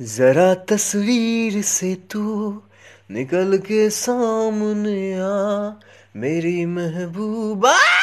जरा तस्वीर से तू निकल के सामने आ मेरी महबूबा